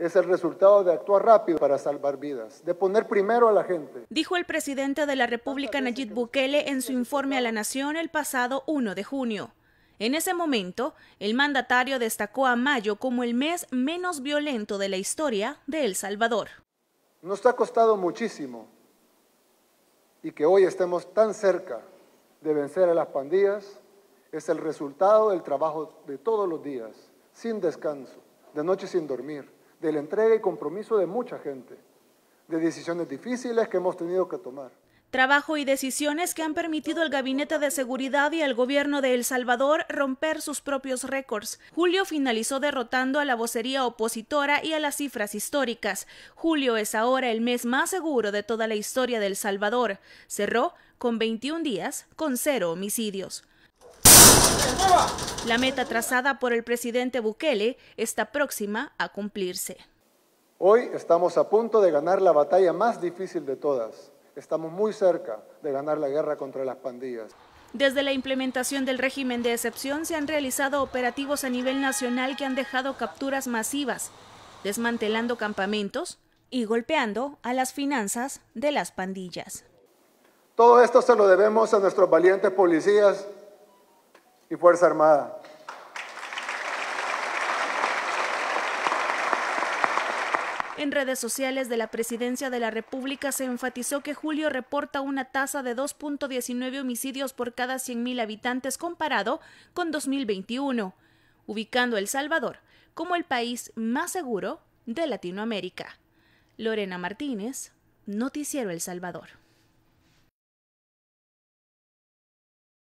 es el resultado de actuar rápido para salvar vidas, de poner primero a la gente. Dijo el presidente de la República Nayib Bukele en su informe a la Nación el pasado 1 de junio. En ese momento, el mandatario destacó a mayo como el mes menos violento de la historia de El Salvador. Nos ha costado muchísimo y que hoy estemos tan cerca de vencer a las pandillas es el resultado del trabajo de todos los días, sin descanso, de noche sin dormir de la entrega y compromiso de mucha gente, de decisiones difíciles que hemos tenido que tomar. Trabajo y decisiones que han permitido al Gabinete de Seguridad y al gobierno de El Salvador romper sus propios récords. Julio finalizó derrotando a la vocería opositora y a las cifras históricas. Julio es ahora el mes más seguro de toda la historia de El Salvador. Cerró con 21 días con cero homicidios. La meta trazada por el presidente Bukele está próxima a cumplirse. Hoy estamos a punto de ganar la batalla más difícil de todas. Estamos muy cerca de ganar la guerra contra las pandillas. Desde la implementación del régimen de excepción se han realizado operativos a nivel nacional que han dejado capturas masivas, desmantelando campamentos y golpeando a las finanzas de las pandillas. Todo esto se lo debemos a nuestros valientes policías y Fuerza Armada. En redes sociales de la Presidencia de la República se enfatizó que Julio reporta una tasa de 2.19 homicidios por cada 100.000 habitantes comparado con 2021, ubicando a El Salvador como el país más seguro de Latinoamérica. Lorena Martínez, Noticiero El Salvador.